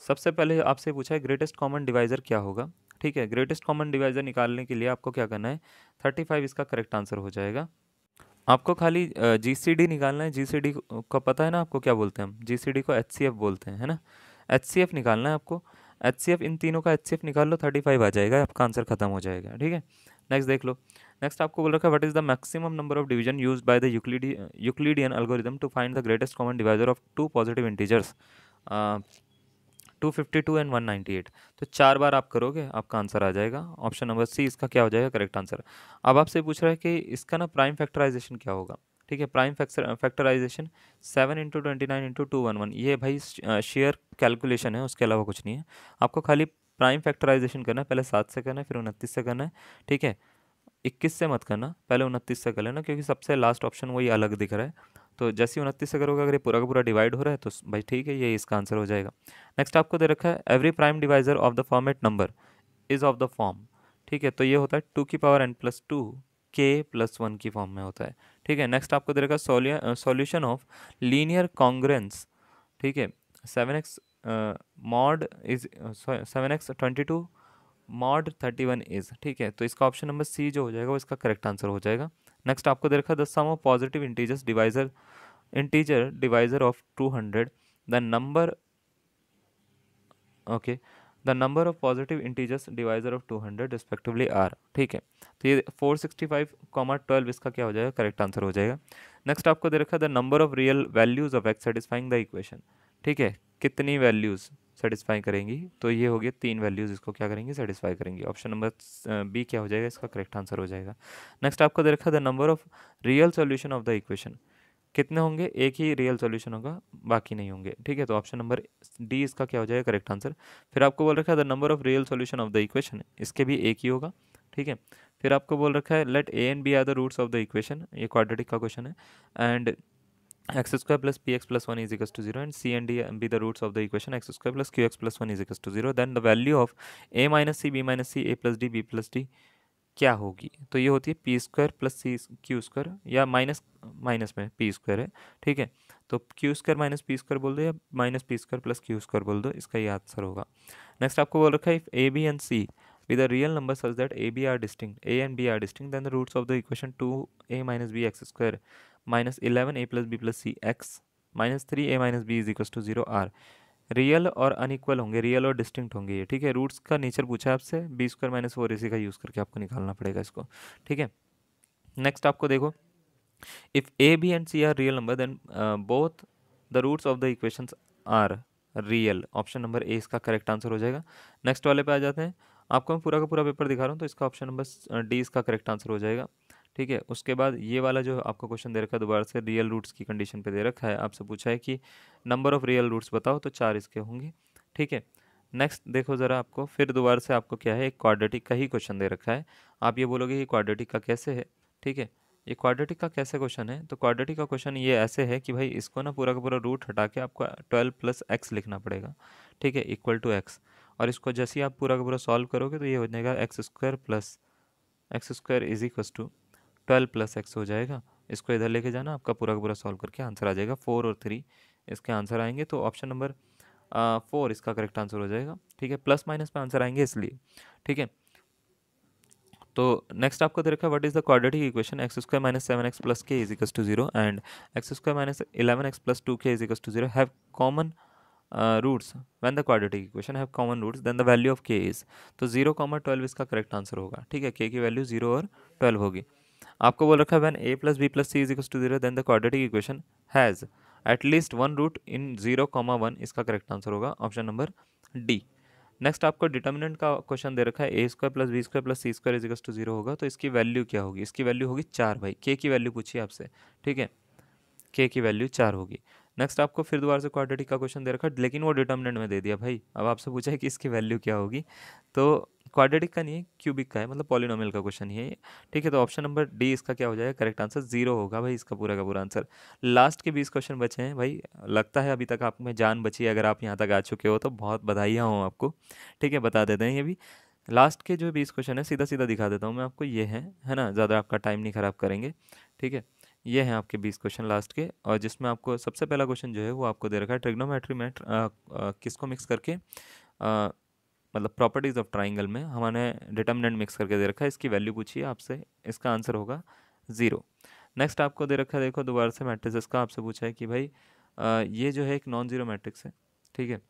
सबसे पहले आपसे पूछा है ग्रेटेस्ट कॉमन डिवाइज़र क्या होगा ठीक है ग्रेटेस्ट कॉमन डिवाइज़र निकालने के लिए आपको क्या करना है थर्टी फाइव इसका करेक्ट आंसर हो जाएगा आपको खाली जी निकालना है जी का पता है ना आपको क्या बोलते हैं हम जी को एच बोलते हैं है ना एच निकालना है आपको एच इन तीनों का एच निकाल लो थर्टी फाइव आ जाएगा आपका आंसर खत्म हो जाएगा ठीक है नेक्स्ट देख लो नेक्स्ट आपको बोल रखा है what is the maximum number of division use by the Euclidean algorithm to find the greatest common divisor of two positive integers two fifty two and one ninety eight तो चार बार आप करोगे आपका आंसर आ जाएगा ऑप्शन नंबर सी इसका क्या हो जाएगा करेक्ट आंसर अब आपसे पूछ रहा है कि इसका ना प्राइम फैक्टराइजेशन क्या होगा ठीक है prime factorization seven into twenty nine into two one one ये भाई शेयर कैलकुलेशन है उसके अलावा कुछ नहीं है आपको खाली प्राइम फैक्टराइजेशन करना है पहले सात से करना है फिर उनतीस से करना है ठीक है इक्कीस से मत करना पहले उनतीस से कर लेना क्योंकि सबसे लास्ट ऑप्शन वही अलग दिख रहा है तो जैसे उनतीस से करोगे अगर ये पूरा का पूरा डिवाइड हो रहा है तो भाई ठीक है ये इसका आंसर हो जाएगा नेक्स्ट आपको दे रखा है every prime divisor of the format number is of the form ठीक है तो ये होता है टू की power n plus two k plus one की फॉर्म में होता है ठीक है नेक्स्ट आपको दे रखा है सॉल्यूशन ऑफ लीनियर कॉन्ग्रेंस ठीक है seven x mod is seven x twenty two mod thirty one is ठीक है तो इसका ऑप्शन नंबर सी जो हो जाएगा वो इसका करेक्ट आंसर हो जाएगा नेक्स्ट आपको देखा दस the sum of positive integers divisor integer divisor of two hundred the number okay the number of positive integers divisor of two hundred respectively are ठीक है तो ये four sixty five comma twelve इसका क्या हो जाएगा करेक्ट आंसर हो जाएगा नेक्स्ट आपको देखा the number of real values of x satisfying the equation ठीक है कितनी वैल्यूज़ सेटिस्फाई करेंगी तो ये हो गया तीन वैल्यूज़ इसको क्या करेंगे सेटिस्फाई करेंगी ऑप्शन नंबर बी क्या हो जाएगा इसका करेक्ट आंसर हो जाएगा नेक्स्ट आपको दे रखा the number of real solution of the equation कितने होंगे एक ही रियल सोल्यूशन होगा बाकी नहीं होंगे ठीक है तो ऑप्शन नंबर डी इसका क्या हो जाएगा करेक्ट आंसर फिर आपको बोल रखा है the number of real solution of the equation इसके भी एक ही होगा ठीक है फिर आपको बोल रखा है let a and B are the roots of the equation ये क्वाड्रेटिक का क्वेश्चन है and x square plus px plus 1 is equals to 0 and c and d the uh, the of the equation x x plus q x plus one is equals to 0 then the value of a minus c b minus c a plus d b plus d क्या होगी तो ये होती है p square plus c q square या minus minus में p square है ठीक है तो q square minus p square बोल दो या minus p square plus q square बोल दो इसका ये आंसर होगा नेक्स्ट आपको बोल रखा है if a b and c with a real number such that a b are distinct a and B are distinct then the roots of the equation two a minus b x square minus eleven a plus b plus c x minus three a minus b is equal to zero are real और unequal होंगे real और distinct होंगे ये ठीक है roots का nature पूछा है आपसे b square minus four a c का यूज़ करके आपको निकालना पड़ेगा इसको ठीक है नेक्स्ट आपको देखो if A b and c are real number then both the roots of the equations are real option number a इसका करेक्ट आंसर हो जाएगा नेक्स्ट वाले पे आ जाते हैं आपको मैं पूरा का पूरा पेपर दिखा रहा हूँ तो इसका ऑप्शन नंबर डी इसका करेक्ट आंसर हो जाएगा ठीक है उसके बाद ये वाला जो आपका क्वेश्चन दे रखा है दोबारा से रियल रूट्स की कंडीशन पे दे रखा है आपसे पूछा है कि नंबर ऑफ़ रियल रूट्स बताओ तो चार इसके होंगे ठीक है नेक्स्ट देखो ज़रा आपको फिर दोबारा से आपको क्या है एक क्वाड्रेटिक का ही क्वेश्चन दे रखा है आप ये बोलोगे कि क्वाड्रेटिक का कैसे है ठीक है ये क्वाड्रेटिक का कैसे क्वेश्चन है तो क्वाड्रेटिक का क्वेश्चन ये ऐसे है कि भाई इसको ना पूरा का पूरा रूट हटा के आपको ट्वेल्व प्लस एक्स लिखना पड़ेगा ठीक है इक्वल टू एक्स और इसको जैसे ही आप पूरा का पूरा सॉल्व करोगे तो ये हो जाएगा x square plus x square is equals to twelve plus x हो जाएगा इसको इधर लेके जाना आपका पूरा पूरा सॉल्व करके आंसर आ जाएगा फोर और थ्री इसके आंसर आएंगे तो ऑप्शन नंबर फोर इसका करेक्ट आंसर हो जाएगा ठीक है प्लस माइनस में आंसर आएंगे इसलिए ठीक है तो नेक्स्ट आपको दे रखा है what is the quadratic equation x square minus seven x plus k is equals to zero and x square minus eleven x plus two k is to zero have common roots when the quadratic equation have common roots then the value of k is तो zero common twelve इसका correct answer होगा ठीक है के की value zero और twelve होगी आपको बोल रखा है when a plus b plus c is equal to zero then the quadratic equation has at least one root in zero comma one इसका करेक्ट आंसर होगा ऑप्शन नंबर डी नेक्स्ट आपको determinant का क्वेश्चन दे रखा है a square plus b square plus c square is equals to zero होगा तो इसकी वैल्यू क्या होगी इसकी वैल्यू होगी चार भाई के की वैल्यू पूछिए आपसे ठीक है के की वैल्यू चार होगी नेक्स्ट आपको फिर दोबारा से क्वाड्रेटिक का क्वेश्चन दे रखा है लेकिन वो डिटर्मिनेंट में दे दिया भाई अब आपसे पूछा है कि इसकी वैल्यू क्या होगी तो क्वाड्रेटिक का नहीं है क्यूबिक का है मतलब पॉलिनोमियल का क्वेश्चन ही है ठीक है तो ऑप्शन नंबर डी इसका क्या हो जाएगा करेक्ट आंसर जीरो होगा भाई इसका पूरा का पूरा आंसर लास्ट के बीस क्वेश्चन बचे हैं भाई लगता है अभी तक आप में जान बची है अगर आप यहाँ तक आ चुके हो तो बहुत बधाइयाँ हों आपको ठीक है बता देते हैं ये भी लास्ट के जो बीस क्वेश्चन है सीधा सीधा दिखा देता हूँ मैं आपको ये है है ना ज़्यादा आपका टाइम नहीं ख़राब करेंगे ठीक है ये हैं आपके बीस क्वेश्चन लास्ट के और जिसमें आपको सबसे पहला क्वेश्चन जो है वो आपको दे रखा है ट्रिग्नोमेट्री में किसको मिक्स करके मतलब प्रॉपर्टीज़ ऑफ ट्राइंगल में हमारे डिटर्मिनेंट मिक्स करके दे रखा है इसकी वैल्यू पूछिए आपसे इसका आंसर होगा ज़ीरो नेक्स्ट आपको दे रखा है देखो दोबारा से मैट्रिक्स का आपसे पूछा है कि भाई आ, ये जो है एक नॉन जीरो मैट्रिक्स है ठीक है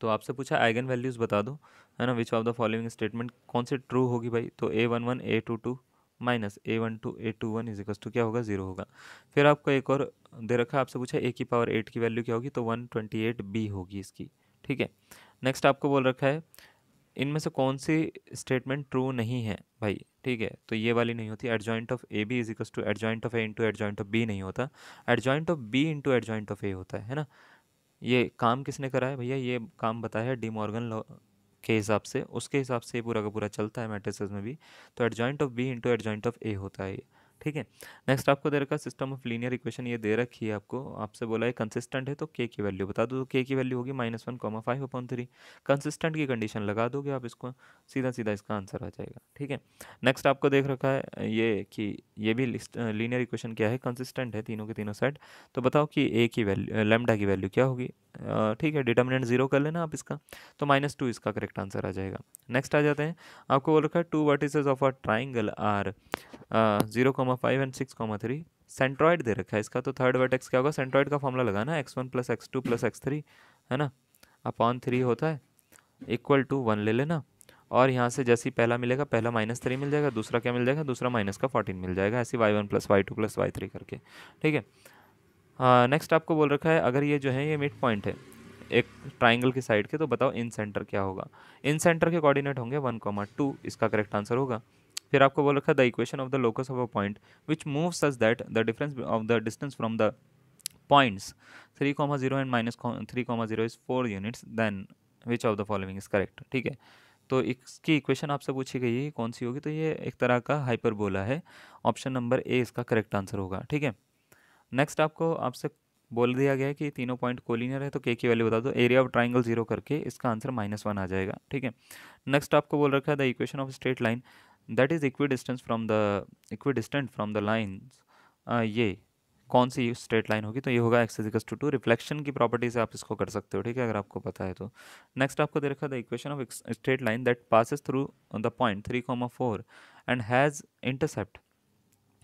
तो आपसे पूछा आइगन वैल्यूज़ बता दो है ना which of the following statement कौन सी ट्रू होगी भाई तो a one one a two two minus a one two a two one is equals to क्या होगा ज़ीरो होगा फिर आपको एक और दे रखा है आपसे पूछा ए की पावर एट की वैल्यू क्या होगी तो वन ट्वेंटी एट बी होगी इसकी ठीक है नेक्स्ट आपको बोल रखा है इनमें से कौन सी स्टेटमेंट ट्रू नहीं है भाई ठीक है तो ये वाली नहीं होती adjoint of a B is equal to adjoint of a into adjoint of b नहीं होता adjoint of b into adjoint of a होता है है ना ये काम किसने करा है भैया ये काम बताया डी मॉर्गन लॉ के हिसाब से उसके हिसाब से पूरा का पूरा चलता है मैट्रिसेस में भी तो adjoint of b into adjoint of a होता है ये ठीक है नेक्स्ट आपको दे रखा सिस्टम ऑफ लीनियर इक्वेशन ये दे रखी है आपको आपसे बोला है कंसिस्टेंट है तो के की वैल्यू बता दो के तो की वैल्यू होगी minus one comma five upon three consistent की कंडीशन लगा दोगे आप इसको सीधा सीधा इसका आंसर आ जाएगा ठीक है नेक्स्ट आपको देख रखा है ये कि ये भी लीनियर इक्वेशन क्या है कंसिस्टेंट है तीनों के तीनों सेट तो बताओ कि ए की वैल्यू लेमडा की वैल्यू क्या होगी ठीक है डिटर्मिनेंट जीरो कर लेना आप इसका तो माइनस टू इसका करेक्ट आंसर आ जाएगा नेक्स्ट आ जाते हैं आपको बोल रखा है two vertices of a triangle are zero comma comma five and six comma three centroid दे रखा है इसका तो थर्ड वर्टेक्स क्या होगा सेंट्रॉइड का फॉर्मूला लगाना x one plus x two plus x three है ना अपॉन थ्री होता है इक्वल टू वन ले लेना और यहाँ से जैसे ही पहला मिलेगा पहला माइनस थ्री मिल जाएगा दूसरा क्या मिल जाएगा दूसरा माइनस का फोर्टीन मिल जाएगा ऐसे y one plus y two plus y three करके ठीक है नेक्स्ट आपको बोल रखा है अगर ये जो है ये मिड पॉइंट है एक ट्राइंगल की साइड के तो बताओ इन सेंटर क्या होगा इन सेंटर के कोऑर्डिनेट होंगे वन कॉमा टू इसका करेक्ट आंसर होगा फिर आपको बोल रखा the equation of the locus of a point which move such that the difference of the distance from the points three comma zero and minus three comma zero is four units then which of the following is correct ठीक है तो इसकी equation आपसे पूछी गई है कौन सी होगी तो ये एक तरह का हाइपरबोला है ऑप्शन नंबर ए इसका करेक्ट आंसर होगा ठीक है नेक्स्ट आपको आपसे बोल दिया गया है कि तीनों पॉइंट कोलिनियर है तो के की वैल्यू बता दो एरिया ऑफ ट्राइंगल जीरो करके इसका आंसर माइनस वन आ जाएगा ठीक है नेक्स्ट आपको बोल रखा है the equation of straight line is is distance from the equidistant distant from the line ये कौन सी स्ट्रेट लाइन होगी तो ये होगा x equals two two reflection की प्रॉपर्टी से आप इसको कर सकते हो ठीक है अगर आपको पता है तो नेक्स्ट आपको दे रखा the equation of straight line that passes through the point three comma four and has intercept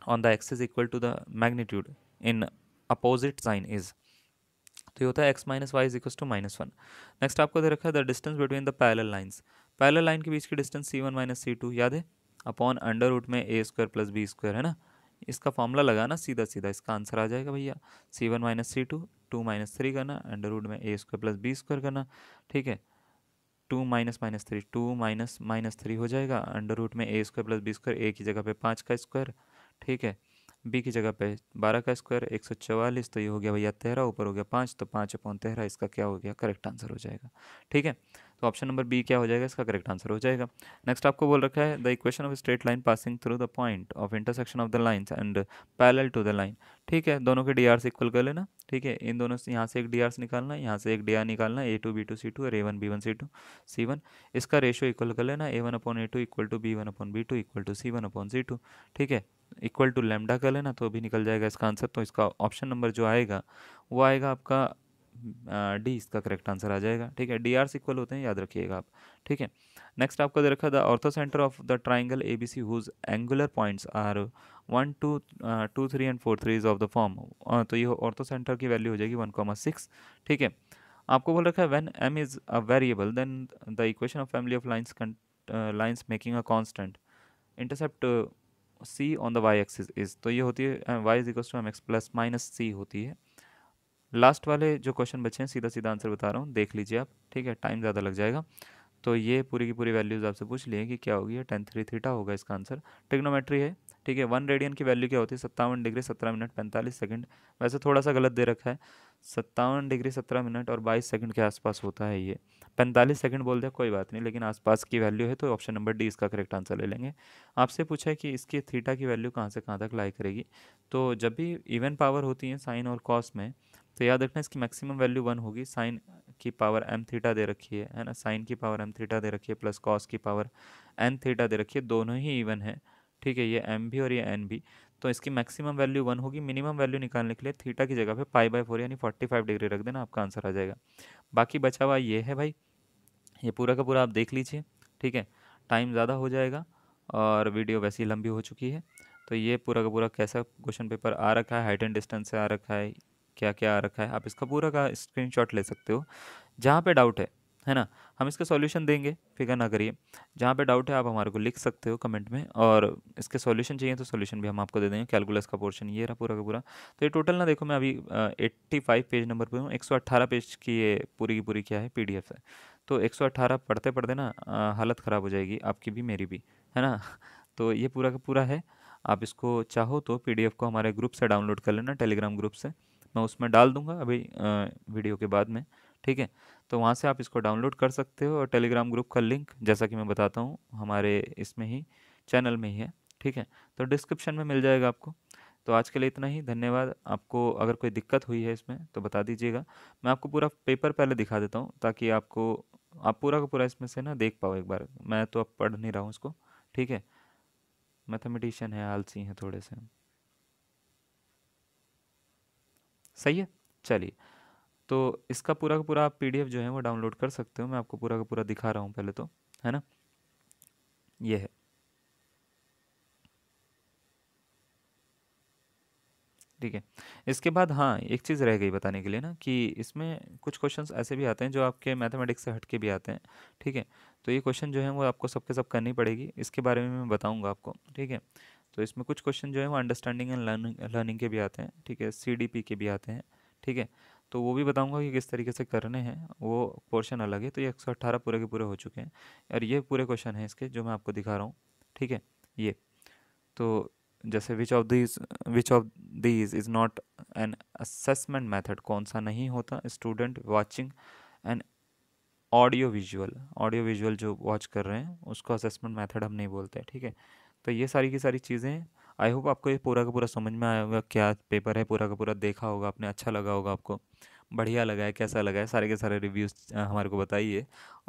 on the x is equal to the magnitude in opposite sign is तो ये होता है x minus y is equal to minus one next आपको दे रखा है the distance between the parallel lines parallel line के बीच की distance c one minus c two याद है अपॉन अंडर रूट में a square plus b square है ना इसका फॉर्मूला लगाना सीधा सीधा इसका आंसर आ जाएगा भैया c one minus c two two minus three करना अंडर रूट में a square plus b square करना ठीक है two minus minus three two minus minus three हो जाएगा अंडर रूट में a square plus b square a की जगह पे पाँच का स्क्वायर ठीक है बी की जगह पे बारह का स्क्वायर एक सौ चवालीस तो ये हो गया भैया तेरह ऊपर हो गया पाँच तो पाँच अपॉन तेरह इसका क्या हो गया करेक्ट आंसर हो जाएगा ठीक है तो ऑप्शन नंबर बी क्या हो जाएगा इसका करेक्ट आंसर हो जाएगा नेक्स्ट आपको बोल रखा है the equation of straight line passing through the point of intersection of the lines and parallel to the line ठीक है दोनों के डी आर से इक्वल कर लेना ठीक है इन दोनों से यहाँ से एक डी आर निकालना यहाँ से एक डी आर निकालना a to b two c two और a one b one c two c one इसका रेशो इक्वल कर लेना a one upon a two equal to b one upon b two equal to c one upon c two ठीक है equal to lambda कर लेना तो भी निकल जाएगा इसका आंसर तो इसका ऑप्शन नंबर जो आएगा वो आएगा आपका डी इसका करेक्ट आंसर आ जाएगा ठीक है डी आर सिक्वल होते हैं याद रखिएगा आप ठीक है नेक्स्ट आपको दे रखा the orthocentre of the triangle A B C whose angular points are one two two three and four three is of the form तो ये ऑर्थो सेंटर की वैल्यू हो जाएगी वन कॉमा सिक्स ठीक है आपको बोल रखा है when m is a variable then the equation of family of lines lines making a constant intercept c on the y axis is तो ये होती है y is equal to m x plus minus c होती है last वाले जो question बचे हैं सीधा सीधा आंसर बता रहा हूँ देख लीजिए आप ठीक है टाइम ज़्यादा लग जाएगा तो ये पूरी की पूरी वैल्यूज़ आपसे पूछ लिए कि क्या होगी टेन थ्री थीटा होगा इसका आंसर टेक्नोमेट्री है ठीक है वन रेडियन की वैल्यू क्या होती है सत्तावन डिग्री सत्रह मिनट पैंतालीस सेकंड वैसे थोड़ा सा गलत दे रखा है सत्तावन डिग्री सत्रह मिनट और बाईस सेकंड के आसपास होता है ये पैंतालीस सेकंड बोल दिया कोई बात नहीं लेकिन आसपास की वैल्यू है तो ऑप्शन नंबर डी इसका करेक्ट आंसर ले लेंगे आपसे पूछा है कि इसकी थीटा की वैल्यू कहाँ से कहाँ तक लाई करेगी तो जब भी इवन पावर होती है साइन और कॉस में तो याद रखना इसकी मैक्सिमम वैल्यू वन होगी साइन की पावर एम थीटा दे रखी है है ना साइन की पावर एम थीटा दे रखी है प्लस कॉस की पावर एन थीटा दे रखी है दोनों ही इवन है ठीक है ये एम भी और ये एन भी तो इसकी मैक्सिमम वैल्यू वन होगी मिनिमम वैल्यू निकालने के लिए थीटा की जगह पे पाई बाय फोर यानी फोर्टी फाइव डिग्री रख देना आपका आंसर आ जाएगा बाकी बचा हुआ ये है भाई ये पूरा का पूरा आप देख लीजिए ठीक है टाइम ज़्यादा हो जाएगा और वीडियो वैसी लंबी हो चुकी है तो ये पूरा का पूरा कैसा क्वेश्चन पेपर आ रखा है हाइट एंड डिस्टेंस से आ रखा है क्या क्या आ रखा है आप इसका पूरा का स्क्रीनशॉट ले सकते हो जहाँ पे डाउट है है ना हम इसका सॉल्यूशन देंगे फिगर ना करिए जहाँ पे डाउट है आप हमारे को लिख सकते हो कमेंट में और इसके सॉल्यूशन चाहिए तो सॉल्यूशन भी हम आपको दे देंगे कैलकुलस का पोर्शन ये रहा पूरा का पूरा तो ये टोटल ना देखो मैं अभी एट्टी फाइव पेज नंबर पर हूँ एक सौ अट्ठारह पेज की ये पूरी की पूरी क्या है पी है तो एक सौ अट्ठारह पढ़ते पढ़ते ना हालत ख़राब हो जाएगी आपकी भी मेरी भी है ना तो ये पूरा का पूरा है आप इसको चाहो तो पीडीएफ को हमारे ग्रुप से डाउनलोड कर लेना टेलीग्राम ग्रुप से मैं उसमें डाल दूंगा अभी वीडियो के बाद में ठीक है तो वहाँ से आप इसको डाउनलोड कर सकते हो और टेलीग्राम ग्रुप का लिंक जैसा कि मैं बताता हूँ हमारे इसमें ही चैनल में ही है ठीक है तो डिस्क्रिप्शन में मिल जाएगा आपको तो आज के लिए इतना ही धन्यवाद आपको अगर कोई दिक्कत हुई है इसमें तो बता दीजिएगा मैं आपको पूरा पेपर पहले दिखा देता हूँ ताकि आपको आप पूरा का पूरा इसमें से ना देख पाओ एक बार मैं तो अब पढ़ नहीं रहा हूँ इसको ठीक है मैथमेटिशियन है आलसी हैं थोड़े से सही है चलिए तो इसका पूरा का पूरा आप पी जो है वो डाउनलोड कर सकते हो मैं आपको पूरा का पूरा दिखा रहा हूँ पहले तो है ना ये है ठीक है इसके बाद हाँ एक चीज़ रह गई बताने के लिए ना कि इसमें कुछ क्वेश्चंस ऐसे भी आते हैं जो आपके मैथमेटिक्स से हट के भी आते हैं ठीक है तो ये क्वेश्चन जो है वो आपको सबके सब करनी पड़ेगी इसके बारे में मैं बताऊँगा आपको ठीक है तो इसमें कुछ क्वेश्चन जो है वो अंडरस्टैंडिंग एंड लर्निंग के भी आते हैं ठीक है सी के भी आते हैं ठीक है तो वो भी बताऊंगा कि किस तरीके से करने हैं वो पोर्शन अलग है तो ये एक पूरे के पूरे हो चुके हैं और ये पूरे क्वेश्चन हैं इसके जो मैं आपको दिखा रहा हूँ ठीक है ये तो जैसे which of these which of these is not an assessment method कौन सा नहीं होता student watching and audio visual audio visual जो वॉच कर रहे हैं उसको असेसमेंट मैथड हम नहीं बोलते ठीक है तो ये सारी की सारी चीज़ें आई होप आपको ये पूरा का पूरा समझ में आया होगा क्या पेपर है पूरा का पूरा देखा होगा आपने अच्छा लगा होगा आपको बढ़िया लगा है कैसा लगा है सारे के सारे रिव्यूज़ हमारे को बताइए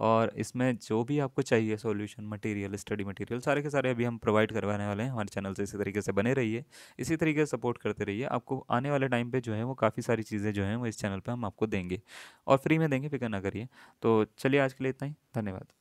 और इसमें जो भी आपको चाहिए सॉल्यूशन मटेरियल स्टडी मटेरियल सारे के सारे अभी हम प्रोवाइड करवाने वाले हैं हमारे चैनल से इसी तरीके से बने रहिए इसी तरीके से सपोर्ट करते रहिए आपको आने वाले टाइम पे जो है वो काफ़ी सारी चीज़ें जो हैं वो इस चैनल पर हम आपको देंगे और फ्री में देंगे फिक्र ना करिए तो चलिए आज के लिए इतना ही धन्यवाद